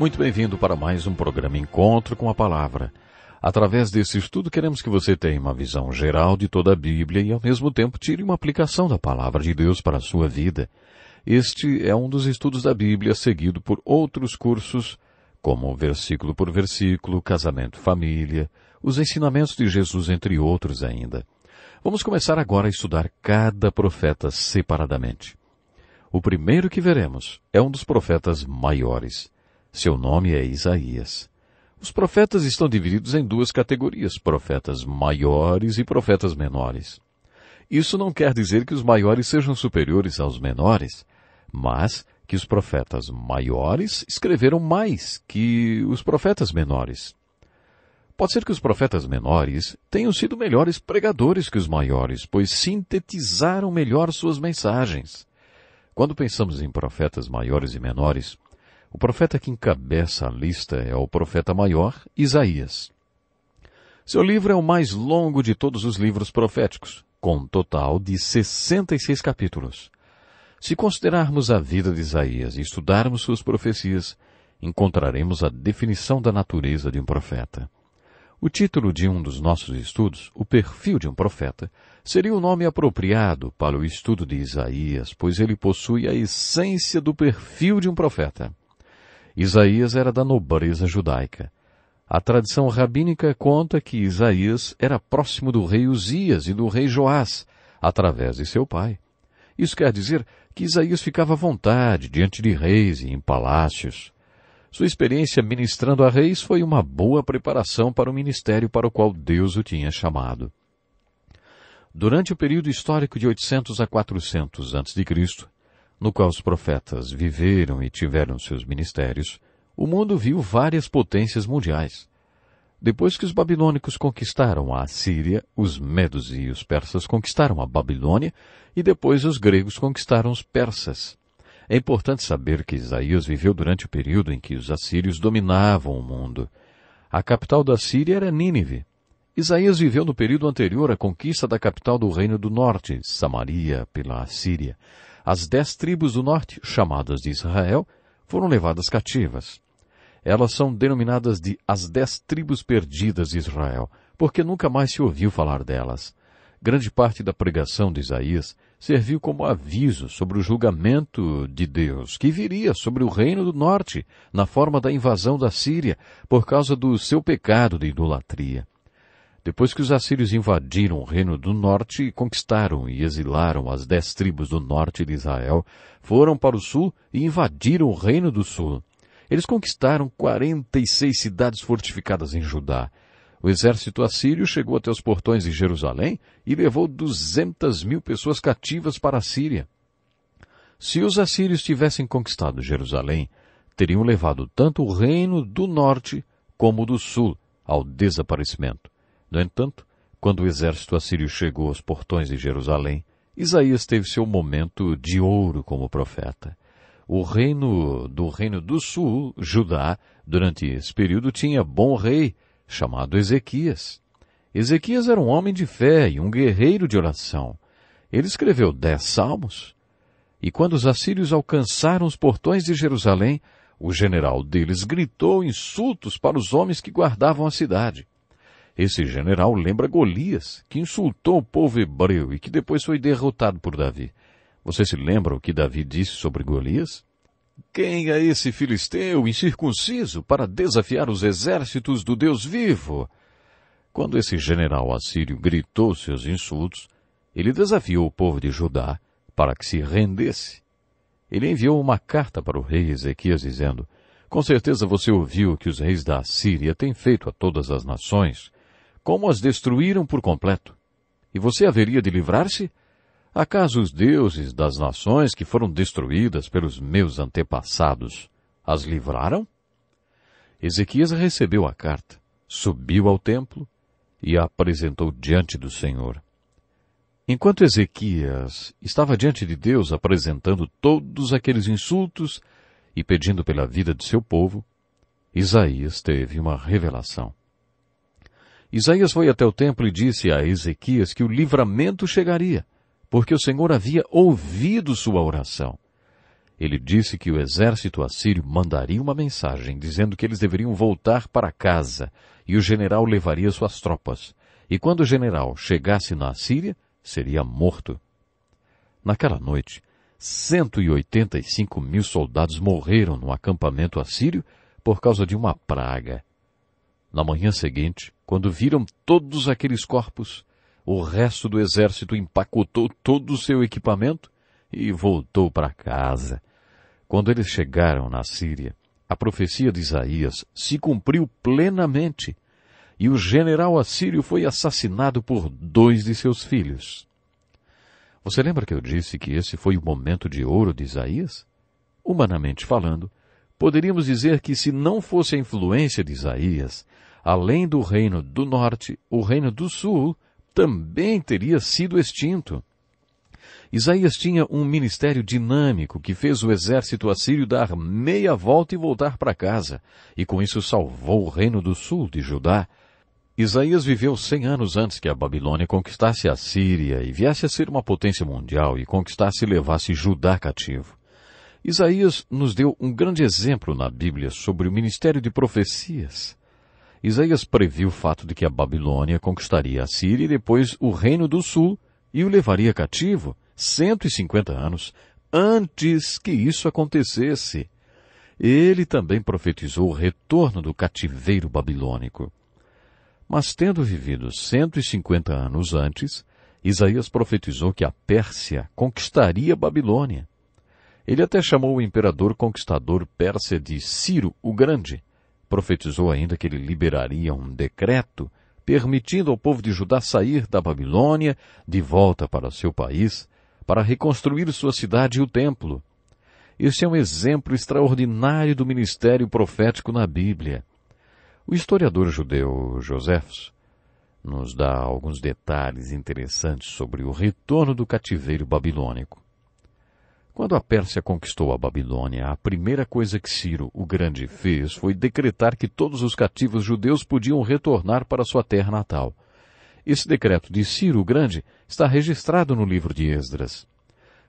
Muito bem-vindo para mais um programa Encontro com a Palavra. Através desse estudo, queremos que você tenha uma visão geral de toda a Bíblia e, ao mesmo tempo, tire uma aplicação da palavra de Deus para a sua vida. Este é um dos estudos da Bíblia, seguido por outros cursos, como Versículo por Versículo, Casamento Família, os ensinamentos de Jesus, entre outros ainda. Vamos começar agora a estudar cada profeta separadamente. O primeiro que veremos é um dos profetas maiores. Seu nome é Isaías. Os profetas estão divididos em duas categorias, profetas maiores e profetas menores. Isso não quer dizer que os maiores sejam superiores aos menores, mas que os profetas maiores escreveram mais que os profetas menores. Pode ser que os profetas menores tenham sido melhores pregadores que os maiores, pois sintetizaram melhor suas mensagens. Quando pensamos em profetas maiores e menores, o profeta que encabeça a lista é o profeta maior, Isaías. Seu livro é o mais longo de todos os livros proféticos, com um total de 66 capítulos. Se considerarmos a vida de Isaías e estudarmos suas profecias, encontraremos a definição da natureza de um profeta. O título de um dos nossos estudos, O Perfil de um Profeta, seria o um nome apropriado para o estudo de Isaías, pois ele possui a essência do perfil de um profeta. Isaías era da nobreza judaica. A tradição rabínica conta que Isaías era próximo do rei Uzias e do rei Joás, através de seu pai. Isso quer dizer que Isaías ficava à vontade diante de reis e em palácios. Sua experiência ministrando a reis foi uma boa preparação para o ministério para o qual Deus o tinha chamado. Durante o período histórico de 800 a 400 a.C., no qual os profetas viveram e tiveram seus ministérios, o mundo viu várias potências mundiais. Depois que os babilônicos conquistaram a Síria, os medos e os persas conquistaram a Babilônia e depois os gregos conquistaram os persas. É importante saber que Isaías viveu durante o período em que os assírios dominavam o mundo. A capital da Síria era Nínive. Isaías viveu no período anterior à conquista da capital do Reino do Norte, Samaria, pela Assíria. As dez tribos do norte, chamadas de Israel, foram levadas cativas. Elas são denominadas de as dez tribos perdidas de Israel, porque nunca mais se ouviu falar delas. Grande parte da pregação de Isaías serviu como aviso sobre o julgamento de Deus que viria sobre o reino do norte na forma da invasão da Síria por causa do seu pecado de idolatria depois que os assírios invadiram o reino do norte e conquistaram e exilaram as dez tribos do norte de Israel, foram para o sul e invadiram o reino do sul. Eles conquistaram 46 cidades fortificadas em Judá. O exército assírio chegou até os portões de Jerusalém e levou 200 mil pessoas cativas para a Síria. Se os assírios tivessem conquistado Jerusalém, teriam levado tanto o reino do norte como o do sul ao desaparecimento. No entanto, quando o exército assírio chegou aos portões de Jerusalém, Isaías teve seu momento de ouro como profeta. O reino do reino do sul, Judá, durante esse período tinha bom rei, chamado Ezequias. Ezequias era um homem de fé e um guerreiro de oração. Ele escreveu dez salmos. E quando os assírios alcançaram os portões de Jerusalém, o general deles gritou insultos para os homens que guardavam a cidade. Esse general lembra Golias, que insultou o povo hebreu e que depois foi derrotado por Davi. Você se lembra o que Davi disse sobre Golias? Quem é esse filisteu incircunciso para desafiar os exércitos do Deus vivo? Quando esse general assírio gritou seus insultos, ele desafiou o povo de Judá para que se rendesse. Ele enviou uma carta para o rei Ezequias dizendo: Com certeza você ouviu o que os reis da Síria têm feito a todas as nações, como as destruíram por completo. E você haveria de livrar-se? Acaso os deuses das nações que foram destruídas pelos meus antepassados as livraram? Ezequias recebeu a carta, subiu ao templo e a apresentou diante do Senhor. Enquanto Ezequias estava diante de Deus apresentando todos aqueles insultos e pedindo pela vida de seu povo, Isaías teve uma revelação. Isaías foi até o templo e disse a Ezequias que o livramento chegaria, porque o Senhor havia ouvido sua oração. Ele disse que o exército assírio mandaria uma mensagem dizendo que eles deveriam voltar para casa e o general levaria suas tropas. E quando o general chegasse na Síria, seria morto. Naquela noite, 185 mil soldados morreram no acampamento assírio por causa de uma praga na manhã seguinte, quando viram todos aqueles corpos, o resto do exército empacotou todo o seu equipamento e voltou para casa. Quando eles chegaram na Síria, a profecia de Isaías se cumpriu plenamente e o general assírio foi assassinado por dois de seus filhos. Você lembra que eu disse que esse foi o momento de ouro de Isaías? Humanamente falando, Poderíamos dizer que, se não fosse a influência de Isaías, além do reino do norte, o reino do sul também teria sido extinto. Isaías tinha um ministério dinâmico que fez o exército assírio dar meia volta e voltar para casa, e com isso salvou o reino do sul de Judá. Isaías viveu cem anos antes que a Babilônia conquistasse a Síria e viesse a ser uma potência mundial e conquistasse e levasse Judá cativo. Isaías nos deu um grande exemplo na Bíblia sobre o ministério de profecias. Isaías previu o fato de que a Babilônia conquistaria a Síria e depois o Reino do Sul e o levaria cativo 150 anos antes que isso acontecesse. Ele também profetizou o retorno do cativeiro babilônico. Mas tendo vivido 150 anos antes, Isaías profetizou que a Pérsia conquistaria a Babilônia ele até chamou o imperador conquistador persa de Ciro o Grande. Profetizou ainda que ele liberaria um decreto permitindo ao povo de Judá sair da Babilônia de volta para seu país para reconstruir sua cidade e o templo. Este é um exemplo extraordinário do ministério profético na Bíblia. O historiador judeu Josephus nos dá alguns detalhes interessantes sobre o retorno do cativeiro babilônico. Quando a Pérsia conquistou a Babilônia, a primeira coisa que Ciro o Grande fez foi decretar que todos os cativos judeus podiam retornar para sua terra natal. Esse decreto de Ciro o Grande está registrado no livro de Esdras.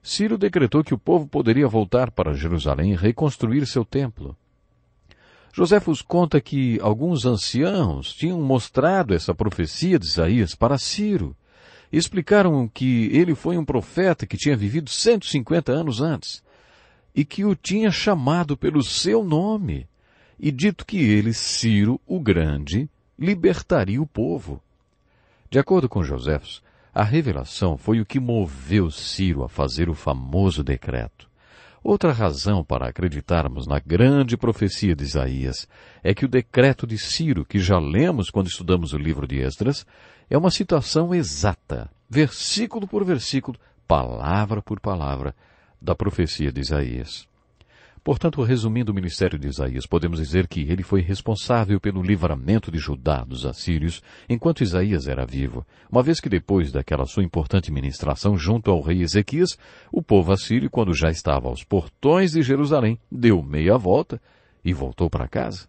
Ciro decretou que o povo poderia voltar para Jerusalém e reconstruir seu templo. Josefos conta que alguns anciãos tinham mostrado essa profecia de Isaías para Ciro explicaram que ele foi um profeta que tinha vivido 150 anos antes e que o tinha chamado pelo seu nome e dito que ele, Ciro o Grande, libertaria o povo. De acordo com Joséfos, a revelação foi o que moveu Ciro a fazer o famoso decreto. Outra razão para acreditarmos na grande profecia de Isaías é que o decreto de Ciro, que já lemos quando estudamos o livro de Esdras, é uma citação exata, versículo por versículo, palavra por palavra, da profecia de Isaías. Portanto, resumindo o ministério de Isaías, podemos dizer que ele foi responsável pelo livramento de Judá dos assírios enquanto Isaías era vivo, uma vez que depois daquela sua importante ministração junto ao rei Ezequias, o povo assírio, quando já estava aos portões de Jerusalém, deu meia volta e voltou para casa.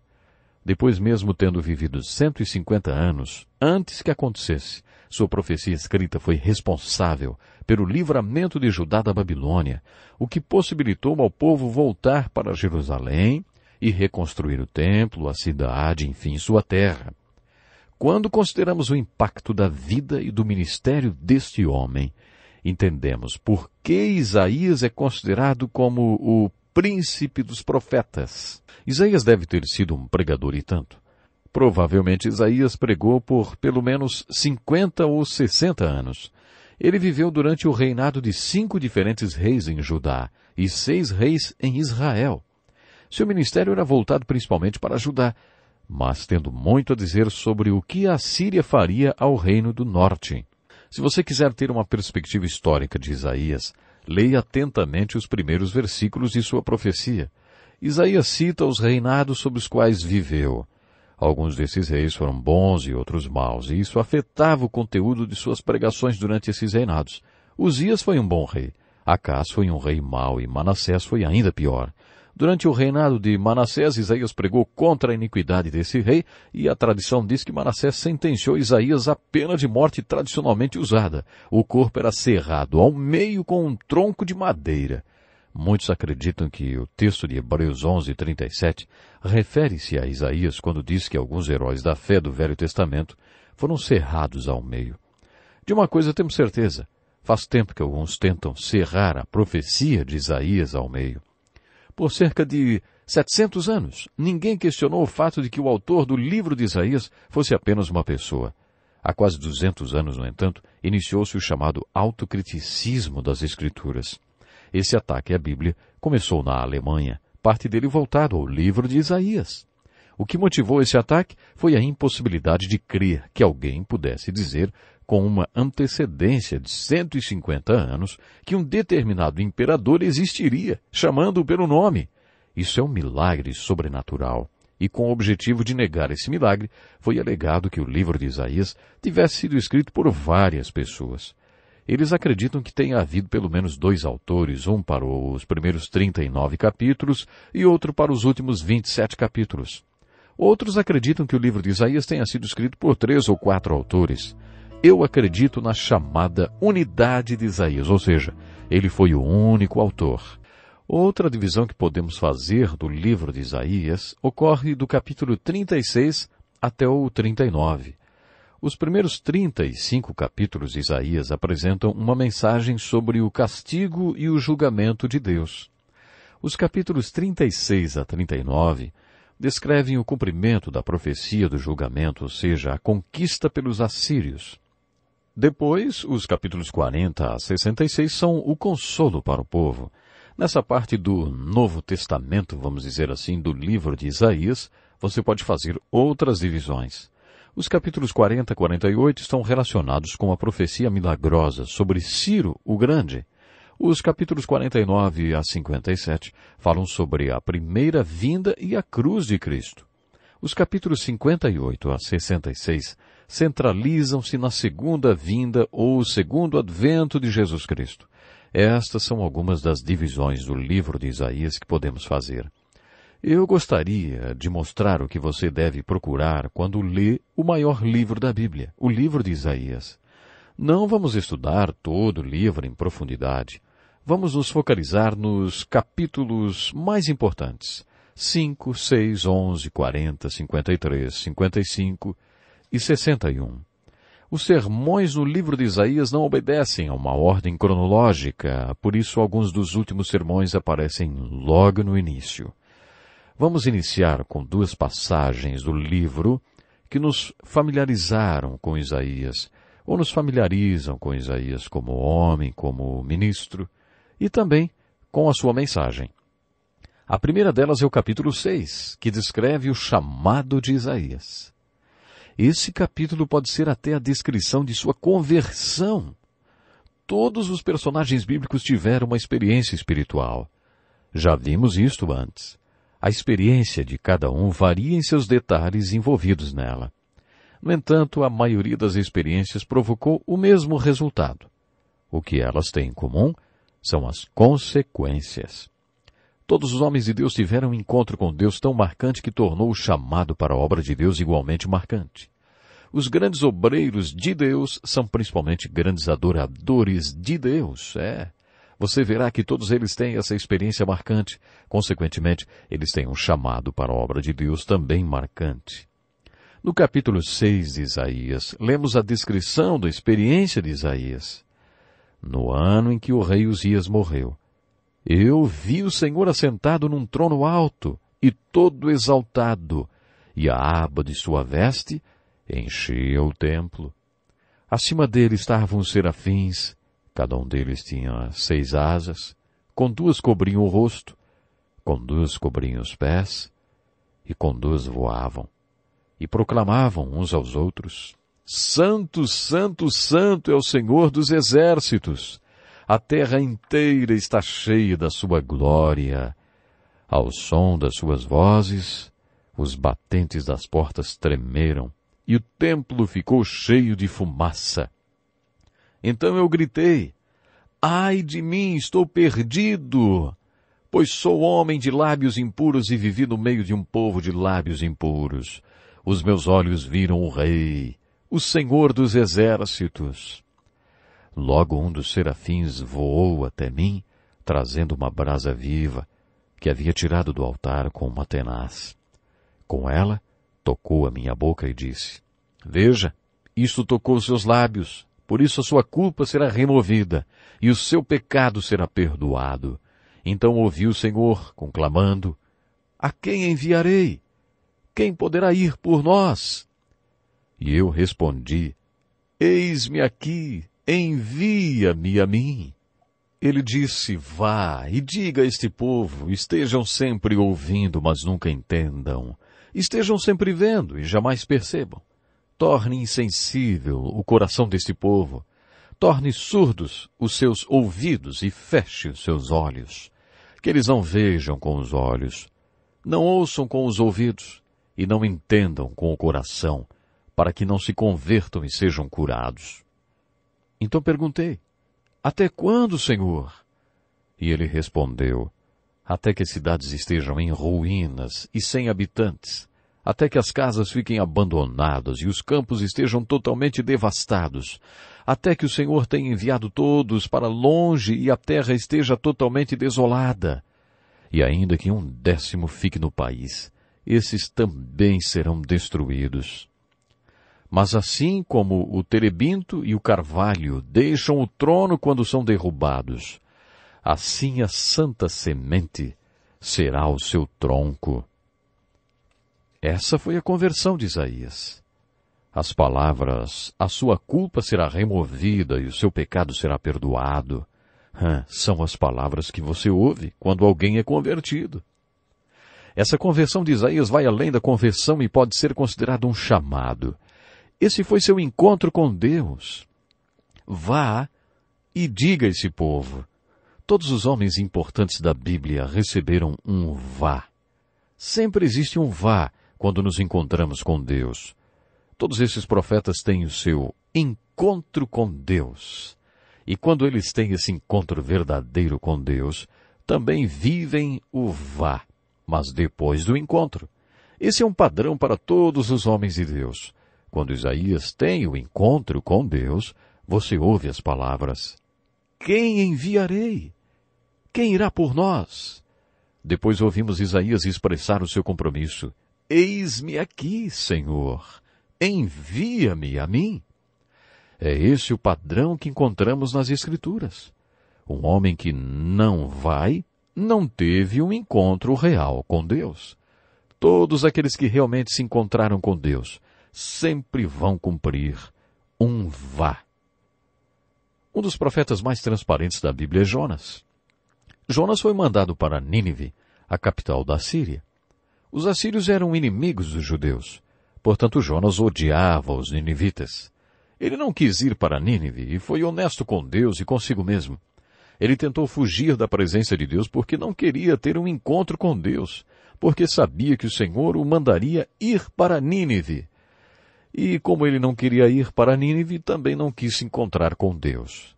Depois mesmo tendo vivido 150 anos, antes que acontecesse sua profecia escrita foi responsável pelo livramento de Judá da Babilônia, o que possibilitou ao povo voltar para Jerusalém e reconstruir o templo, a cidade, enfim, sua terra. Quando consideramos o impacto da vida e do ministério deste homem, entendemos por que Isaías é considerado como o príncipe dos profetas. Isaías deve ter sido um pregador e tanto. Provavelmente Isaías pregou por pelo menos 50 ou 60 anos. Ele viveu durante o reinado de cinco diferentes reis em Judá e seis reis em Israel. Seu ministério era voltado principalmente para Judá, mas tendo muito a dizer sobre o que a Síria faria ao Reino do Norte. Se você quiser ter uma perspectiva histórica de Isaías, leia atentamente os primeiros versículos de sua profecia. Isaías cita os reinados sobre os quais viveu, Alguns desses reis foram bons e outros maus, e isso afetava o conteúdo de suas pregações durante esses reinados. Uzias foi um bom rei, Acas foi um rei mau e Manassés foi ainda pior. Durante o reinado de Manassés, Isaías pregou contra a iniquidade desse rei, e a tradição diz que Manassés sentenciou Isaías à pena de morte tradicionalmente usada. O corpo era cerrado ao meio com um tronco de madeira. Muitos acreditam que o texto de Hebreus 11, 37 refere-se a Isaías quando diz que alguns heróis da fé do Velho Testamento foram cerrados ao meio. De uma coisa temos certeza, faz tempo que alguns tentam cerrar a profecia de Isaías ao meio. Por cerca de 700 anos, ninguém questionou o fato de que o autor do livro de Isaías fosse apenas uma pessoa. Há quase 200 anos, no entanto, iniciou-se o chamado autocriticismo das Escrituras. Esse ataque à Bíblia começou na Alemanha, parte dele voltado ao livro de Isaías. O que motivou esse ataque foi a impossibilidade de crer que alguém pudesse dizer, com uma antecedência de 150 anos, que um determinado imperador existiria, chamando-o pelo nome. Isso é um milagre sobrenatural. E com o objetivo de negar esse milagre, foi alegado que o livro de Isaías tivesse sido escrito por várias pessoas. Eles acreditam que tenha havido pelo menos dois autores, um para os primeiros 39 capítulos e outro para os últimos 27 capítulos. Outros acreditam que o livro de Isaías tenha sido escrito por três ou quatro autores. Eu acredito na chamada unidade de Isaías, ou seja, ele foi o único autor. Outra divisão que podemos fazer do livro de Isaías ocorre do capítulo 36 até o 39. Os primeiros 35 capítulos de Isaías apresentam uma mensagem sobre o castigo e o julgamento de Deus. Os capítulos 36 a 39 descrevem o cumprimento da profecia do julgamento, ou seja, a conquista pelos assírios. Depois, os capítulos 40 a 66 são o consolo para o povo. Nessa parte do Novo Testamento, vamos dizer assim, do livro de Isaías, você pode fazer outras divisões. Os capítulos 40 a 48 estão relacionados com a profecia milagrosa sobre Ciro o Grande. Os capítulos 49 a 57 falam sobre a primeira vinda e a cruz de Cristo. Os capítulos 58 a 66 centralizam-se na segunda vinda ou segundo advento de Jesus Cristo. Estas são algumas das divisões do livro de Isaías que podemos fazer. Eu gostaria de mostrar o que você deve procurar quando lê o maior livro da Bíblia, o livro de Isaías. Não vamos estudar todo o livro em profundidade. Vamos nos focalizar nos capítulos mais importantes. 5, 6, 11, 40, 53, 55 e 61. Os sermões no livro de Isaías não obedecem a uma ordem cronológica, por isso alguns dos últimos sermões aparecem logo no início. Vamos iniciar com duas passagens do livro que nos familiarizaram com Isaías, ou nos familiarizam com Isaías como homem, como ministro, e também com a sua mensagem. A primeira delas é o capítulo 6, que descreve o chamado de Isaías. Esse capítulo pode ser até a descrição de sua conversão. Todos os personagens bíblicos tiveram uma experiência espiritual. Já vimos isto antes. A experiência de cada um varia em seus detalhes envolvidos nela. No entanto, a maioria das experiências provocou o mesmo resultado. O que elas têm em comum são as consequências. Todos os homens de Deus tiveram um encontro com Deus tão marcante que tornou o chamado para a obra de Deus igualmente marcante. Os grandes obreiros de Deus são principalmente grandes adoradores de Deus, é você verá que todos eles têm essa experiência marcante. Consequentemente, eles têm um chamado para a obra de Deus também marcante. No capítulo 6 de Isaías, lemos a descrição da experiência de Isaías. No ano em que o rei Uzias morreu, eu vi o Senhor assentado num trono alto e todo exaltado, e a aba de sua veste encheu o templo. Acima dele estavam os serafins, Cada um deles tinha seis asas, com duas cobriam o rosto, com duas cobriam os pés, e com duas voavam, e proclamavam uns aos outros, Santo, Santo, Santo é o Senhor dos Exércitos! A terra inteira está cheia da sua glória. Ao som das suas vozes, os batentes das portas tremeram, e o templo ficou cheio de fumaça. Então eu gritei, Ai de mim, estou perdido! Pois sou homem de lábios impuros e vivi no meio de um povo de lábios impuros. Os meus olhos viram o Rei, o Senhor dos Exércitos. Logo um dos serafins voou até mim, trazendo uma brasa viva, que havia tirado do altar com uma tenaz. Com ela, tocou a minha boca e disse, Veja, isto tocou seus lábios, por isso a sua culpa será removida e o seu pecado será perdoado. Então ouviu o Senhor, conclamando, A quem enviarei? Quem poderá ir por nós? E eu respondi, Eis-me aqui, envia-me a mim. Ele disse, Vá e diga a este povo, estejam sempre ouvindo, mas nunca entendam. Estejam sempre vendo e jamais percebam torne insensível o coração deste povo, torne surdos os seus ouvidos e feche os seus olhos, que eles não vejam com os olhos, não ouçam com os ouvidos e não entendam com o coração, para que não se convertam e sejam curados. Então perguntei, Até quando, Senhor? E ele respondeu, Até que as cidades estejam em ruínas e sem habitantes, até que as casas fiquem abandonadas e os campos estejam totalmente devastados, até que o Senhor tenha enviado todos para longe e a terra esteja totalmente desolada. E ainda que um décimo fique no país, esses também serão destruídos. Mas assim como o terebinto e o carvalho deixam o trono quando são derrubados, assim a santa semente será o seu tronco essa foi a conversão de Isaías. As palavras, a sua culpa será removida e o seu pecado será perdoado, são as palavras que você ouve quando alguém é convertido. Essa conversão de Isaías vai além da conversão e pode ser considerado um chamado. Esse foi seu encontro com Deus. Vá e diga a esse povo. Todos os homens importantes da Bíblia receberam um vá. Sempre existe um vá quando nos encontramos com Deus. Todos esses profetas têm o seu encontro com Deus. E quando eles têm esse encontro verdadeiro com Deus, também vivem o vá, mas depois do encontro. Esse é um padrão para todos os homens de Deus. Quando Isaías tem o encontro com Deus, você ouve as palavras: Quem enviarei? Quem irá por nós? Depois ouvimos Isaías expressar o seu compromisso: Eis-me aqui, Senhor, envia-me a mim. É esse o padrão que encontramos nas Escrituras. Um homem que não vai, não teve um encontro real com Deus. Todos aqueles que realmente se encontraram com Deus sempre vão cumprir um vá. Um dos profetas mais transparentes da Bíblia é Jonas. Jonas foi mandado para Nínive, a capital da Síria. Os assírios eram inimigos dos judeus. Portanto, Jonas odiava os ninivitas. Ele não quis ir para Nínive e foi honesto com Deus e consigo mesmo. Ele tentou fugir da presença de Deus porque não queria ter um encontro com Deus, porque sabia que o Senhor o mandaria ir para Nínive. E como ele não queria ir para Nínive, também não quis se encontrar com Deus.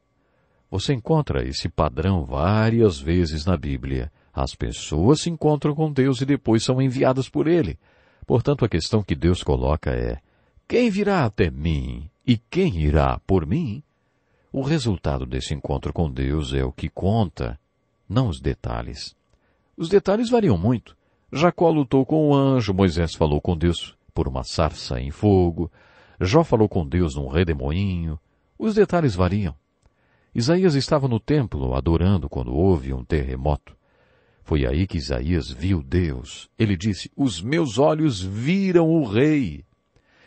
Você encontra esse padrão várias vezes na Bíblia. As pessoas se encontram com Deus e depois são enviadas por Ele. Portanto, a questão que Deus coloca é: quem virá até mim e quem irá por mim? O resultado desse encontro com Deus é o que conta, não os detalhes. Os detalhes variam muito. Jacó lutou com o anjo, Moisés falou com Deus por uma sarça em fogo, Jó falou com Deus num redemoinho. Os detalhes variam. Isaías estava no templo adorando quando houve um terremoto. Foi aí que Isaías viu Deus. Ele disse: Os meus olhos viram o Rei.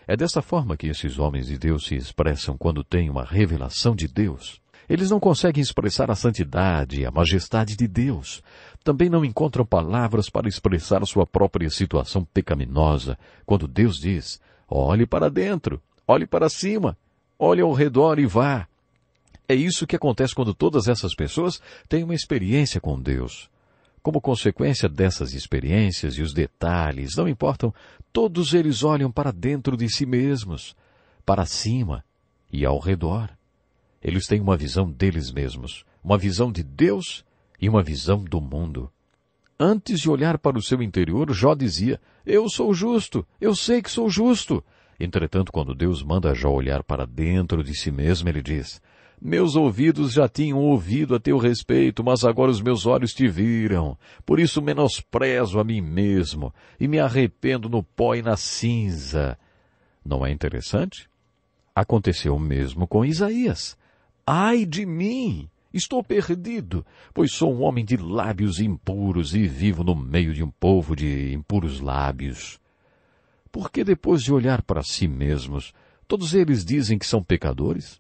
É dessa forma que esses homens de Deus se expressam quando têm uma revelação de Deus. Eles não conseguem expressar a santidade e a majestade de Deus. Também não encontram palavras para expressar sua própria situação pecaminosa. Quando Deus diz: olhe para dentro, olhe para cima, olhe ao redor e vá. É isso que acontece quando todas essas pessoas têm uma experiência com Deus. Como consequência dessas experiências e os detalhes, não importam, todos eles olham para dentro de si mesmos, para cima e ao redor. Eles têm uma visão deles mesmos, uma visão de Deus e uma visão do mundo. Antes de olhar para o seu interior, Jó dizia: Eu sou justo, eu sei que sou justo. Entretanto, quando Deus manda Jó olhar para dentro de si mesmo, ele diz: meus ouvidos já tinham ouvido a teu respeito, mas agora os meus olhos te viram. Por isso menosprezo a mim mesmo e me arrependo no pó e na cinza. Não é interessante? Aconteceu o mesmo com Isaías. Ai de mim! Estou perdido, pois sou um homem de lábios impuros e vivo no meio de um povo de impuros lábios. Porque depois de olhar para si mesmos, todos eles dizem que são pecadores?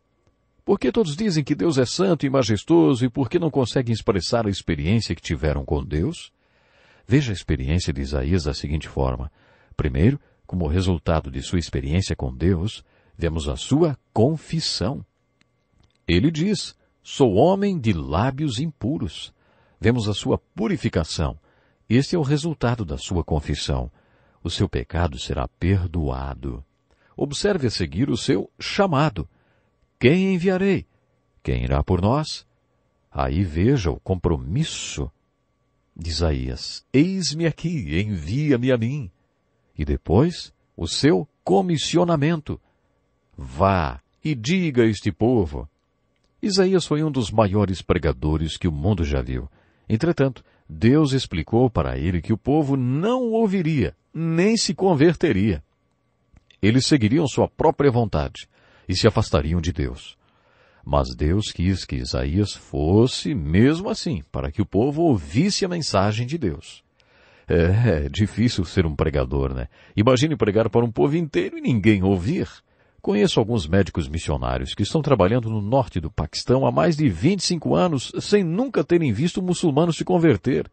Por que todos dizem que Deus é santo e majestoso e por que não conseguem expressar a experiência que tiveram com Deus? Veja a experiência de Isaías da seguinte forma. Primeiro, como resultado de sua experiência com Deus, vemos a sua confissão. Ele diz: Sou homem de lábios impuros. Vemos a sua purificação. Este é o resultado da sua confissão. O seu pecado será perdoado. Observe a seguir o seu chamado. Quem enviarei? Quem irá por nós? Aí veja o compromisso de Isaías. Eis-me aqui, envia-me a mim. E depois, o seu comissionamento. Vá e diga a este povo. Isaías foi um dos maiores pregadores que o mundo já viu. Entretanto, Deus explicou para ele que o povo não o ouviria, nem se converteria. Eles seguiriam sua própria vontade e se afastariam de Deus. Mas Deus quis que Isaías fosse mesmo assim, para que o povo ouvisse a mensagem de Deus. É, é difícil ser um pregador, né? Imagine pregar para um povo inteiro e ninguém ouvir. Conheço alguns médicos missionários que estão trabalhando no norte do Paquistão há mais de 25 anos sem nunca terem visto muçulmanos se converter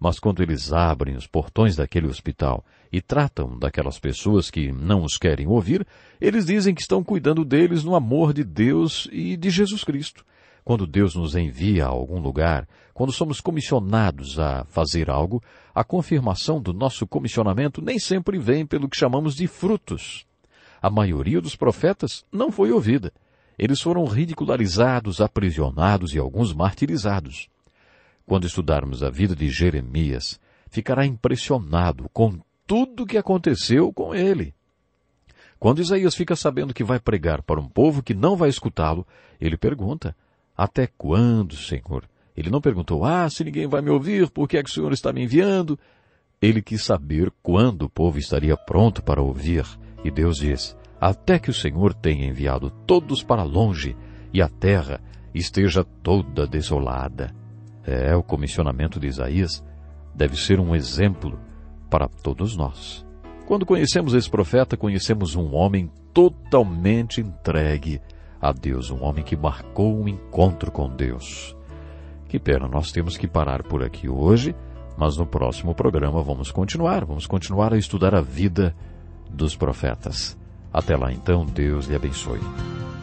mas quando eles abrem os portões daquele hospital e tratam daquelas pessoas que não os querem ouvir, eles dizem que estão cuidando deles no amor de Deus e de Jesus Cristo. Quando Deus nos envia a algum lugar, quando somos comissionados a fazer algo, a confirmação do nosso comissionamento nem sempre vem pelo que chamamos de frutos. A maioria dos profetas não foi ouvida. Eles foram ridicularizados, aprisionados e alguns martirizados. Quando estudarmos a vida de Jeremias, ficará impressionado com tudo o que aconteceu com ele. Quando Isaías fica sabendo que vai pregar para um povo que não vai escutá-lo, ele pergunta: Até quando, Senhor? Ele não perguntou: Ah, se ninguém vai me ouvir, por que é que o Senhor está me enviando? Ele quis saber quando o povo estaria pronto para ouvir. E Deus diz: Até que o Senhor tenha enviado todos para longe e a terra esteja toda desolada. É, o comissionamento de Isaías deve ser um exemplo para todos nós. Quando conhecemos esse profeta, conhecemos um homem totalmente entregue a Deus, um homem que marcou um encontro com Deus. Que pena, nós temos que parar por aqui hoje, mas no próximo programa vamos continuar, vamos continuar a estudar a vida dos profetas. Até lá então, Deus lhe abençoe.